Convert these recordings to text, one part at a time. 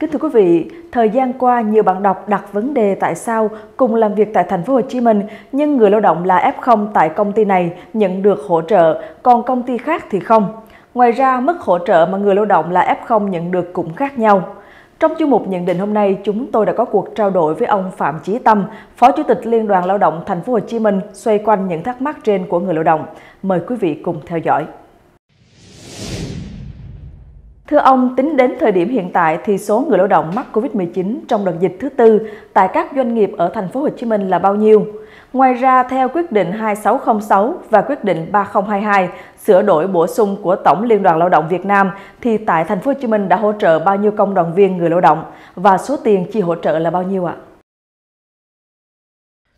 Kính thưa quý vị, thời gian qua nhiều bạn đọc đặt vấn đề tại sao cùng làm việc tại thành phố Hồ Chí Minh nhưng người lao động là F0 tại công ty này nhận được hỗ trợ, còn công ty khác thì không. Ngoài ra, mức hỗ trợ mà người lao động là F0 nhận được cũng khác nhau. Trong chương mục nhận định hôm nay, chúng tôi đã có cuộc trao đổi với ông Phạm Chí Tâm, Phó Chủ tịch Liên đoàn Lao động Thành phố Hồ Chí Minh xoay quanh những thắc mắc trên của người lao động. Mời quý vị cùng theo dõi. Thưa ông, tính đến thời điểm hiện tại thì số người lao động mắc Covid-19 trong đợt dịch thứ tư tại các doanh nghiệp ở thành phố Hồ Chí Minh là bao nhiêu? Ngoài ra, theo quyết định 2606 và quyết định 3022 sửa đổi bổ sung của Tổng Liên đoàn Lao động Việt Nam thì tại thành phố Hồ Chí Minh đã hỗ trợ bao nhiêu công đoàn viên người lao động và số tiền chi hỗ trợ là bao nhiêu ạ?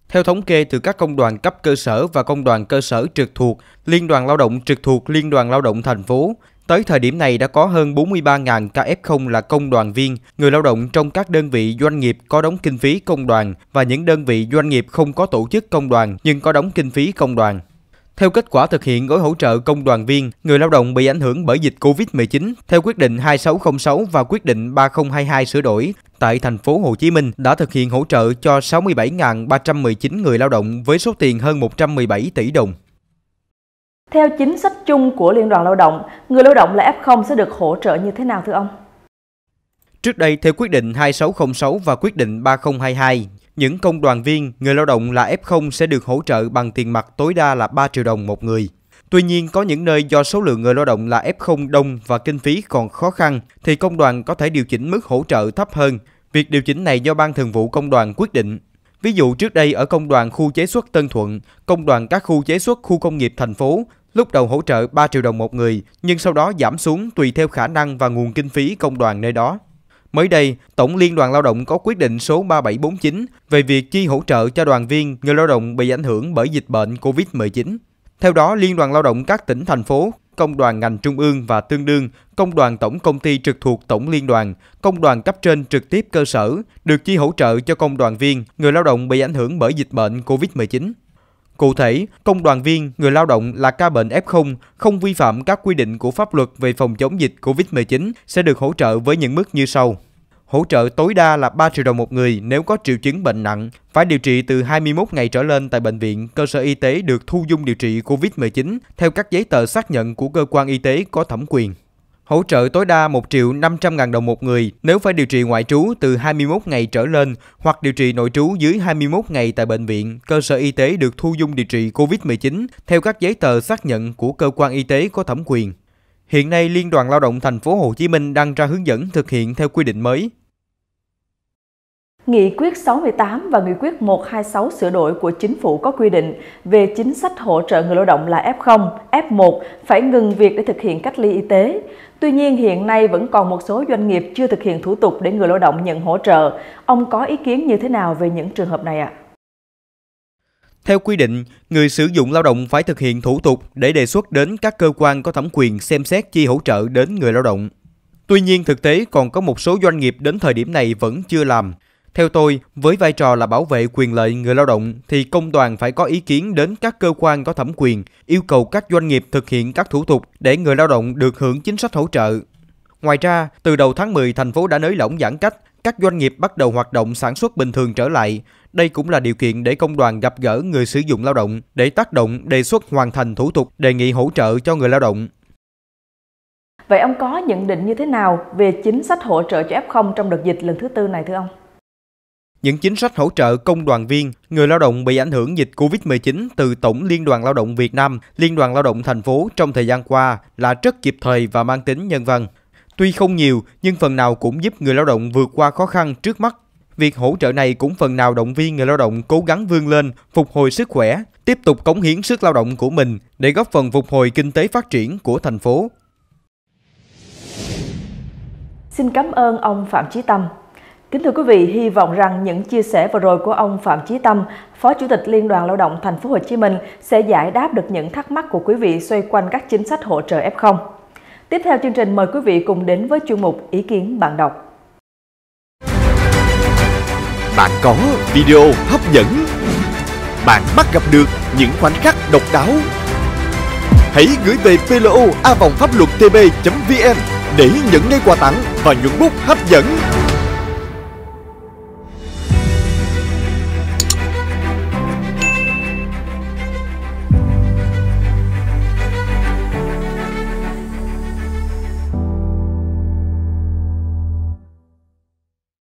Theo thống kê từ các công đoàn cấp cơ sở và công đoàn cơ sở trực thuộc, Liên đoàn Lao động trực thuộc Liên đoàn Lao động thành phố, Tới thời điểm này đã có hơn 43.000 ca F0 là công đoàn viên, người lao động trong các đơn vị doanh nghiệp có đóng kinh phí công đoàn và những đơn vị doanh nghiệp không có tổ chức công đoàn nhưng có đóng kinh phí công đoàn. Theo kết quả thực hiện gói hỗ trợ công đoàn viên, người lao động bị ảnh hưởng bởi dịch Covid-19 theo quyết định 2606 và quyết định 3022 sửa đổi tại thành phố Hồ Chí Minh đã thực hiện hỗ trợ cho 67.319 người lao động với số tiền hơn 117 tỷ đồng. Theo chính sách chung của Liên đoàn Lao động, người lao động là F0 sẽ được hỗ trợ như thế nào thưa ông? Trước đây, theo quyết định 2606 và quyết định 3022, những công đoàn viên, người lao động là F0 sẽ được hỗ trợ bằng tiền mặt tối đa là 3 triệu đồng một người. Tuy nhiên, có những nơi do số lượng người lao động là F0 đông và kinh phí còn khó khăn, thì công đoàn có thể điều chỉnh mức hỗ trợ thấp hơn. Việc điều chỉnh này do Ban Thường vụ Công đoàn quyết định. Ví dụ trước đây ở công đoàn khu chế xuất Tân Thuận, công đoàn các khu chế xuất khu công nghiệp thành phố Lúc đầu hỗ trợ 3 triệu đồng một người, nhưng sau đó giảm xuống tùy theo khả năng và nguồn kinh phí công đoàn nơi đó. Mới đây, Tổng Liên đoàn Lao động có quyết định số 3749 về việc chi hỗ trợ cho đoàn viên người lao động bị ảnh hưởng bởi dịch bệnh COVID-19. Theo đó, Liên đoàn Lao động các tỉnh, thành phố, công đoàn ngành trung ương và tương đương, công đoàn tổng công ty trực thuộc tổng liên đoàn, công đoàn cấp trên trực tiếp cơ sở được chi hỗ trợ cho công đoàn viên, người lao động bị ảnh hưởng bởi dịch bệnh COVID-19. Cụ thể, công đoàn viên, người lao động là ca bệnh F0 không vi phạm các quy định của pháp luật về phòng chống dịch COVID-19 sẽ được hỗ trợ với những mức như sau. Hỗ trợ tối đa là 3 triệu đồng một người nếu có triệu chứng bệnh nặng, phải điều trị từ 21 ngày trở lên tại bệnh viện, cơ sở y tế được thu dung điều trị COVID-19 theo các giấy tờ xác nhận của cơ quan y tế có thẩm quyền hỗ trợ tối đa 1 triệu 500 ngàn đồng một người nếu phải điều trị ngoại trú từ 21 ngày trở lên hoặc điều trị nội trú dưới 21 ngày tại bệnh viện, cơ sở y tế được thu dung điều trị COVID-19 theo các giấy tờ xác nhận của cơ quan y tế có thẩm quyền. Hiện nay, Liên đoàn Lao động Thành phố Hồ Chí Minh đang ra hướng dẫn thực hiện theo quy định mới. Nghị quyết 68 và Nghị quyết 126 sửa đổi của Chính phủ có quy định về chính sách hỗ trợ người lao động là F0, F1 phải ngừng việc để thực hiện cách ly y tế. Tuy nhiên, hiện nay vẫn còn một số doanh nghiệp chưa thực hiện thủ tục để người lao động nhận hỗ trợ. Ông có ý kiến như thế nào về những trường hợp này ạ? À? Theo quy định, người sử dụng lao động phải thực hiện thủ tục để đề xuất đến các cơ quan có thẩm quyền xem xét chi hỗ trợ đến người lao động. Tuy nhiên, thực tế còn có một số doanh nghiệp đến thời điểm này vẫn chưa làm – theo tôi, với vai trò là bảo vệ quyền lợi người lao động thì công đoàn phải có ý kiến đến các cơ quan có thẩm quyền, yêu cầu các doanh nghiệp thực hiện các thủ tục để người lao động được hưởng chính sách hỗ trợ. Ngoài ra, từ đầu tháng 10 thành phố đã nới lỏng giãn cách, các doanh nghiệp bắt đầu hoạt động sản xuất bình thường trở lại. Đây cũng là điều kiện để công đoàn gặp gỡ người sử dụng lao động để tác động đề xuất hoàn thành thủ tục đề nghị hỗ trợ cho người lao động. Vậy ông có nhận định như thế nào về chính sách hỗ trợ cho F0 trong đợt dịch lần thứ tư này thưa ông? Những chính sách hỗ trợ công đoàn viên, người lao động bị ảnh hưởng dịch Covid-19 từ Tổng Liên đoàn Lao động Việt Nam, Liên đoàn Lao động thành phố trong thời gian qua là rất kịp thời và mang tính nhân văn. Tuy không nhiều, nhưng phần nào cũng giúp người lao động vượt qua khó khăn trước mắt. Việc hỗ trợ này cũng phần nào động viên người lao động cố gắng vươn lên, phục hồi sức khỏe, tiếp tục cống hiến sức lao động của mình để góp phần phục hồi kinh tế phát triển của thành phố. Xin cảm ơn ông Phạm Chí Tâm. Kính thưa quý vị, hy vọng rằng những chia sẻ vừa rồi của ông Phạm Chí Tâm, Phó Chủ tịch Liên đoàn Lao động Thành phố Hồ Chí Minh sẽ giải đáp được những thắc mắc của quý vị xoay quanh các chính sách hỗ trợ F0. Tiếp theo chương trình mời quý vị cùng đến với chuyên mục ý kiến bạn đọc. Bạn có video hấp dẫn. Bạn bắt gặp được những khoảnh khắc độc đáo. Hãy gửi về plo vn để nhận ngay quà tặng và nhuận bút hấp dẫn.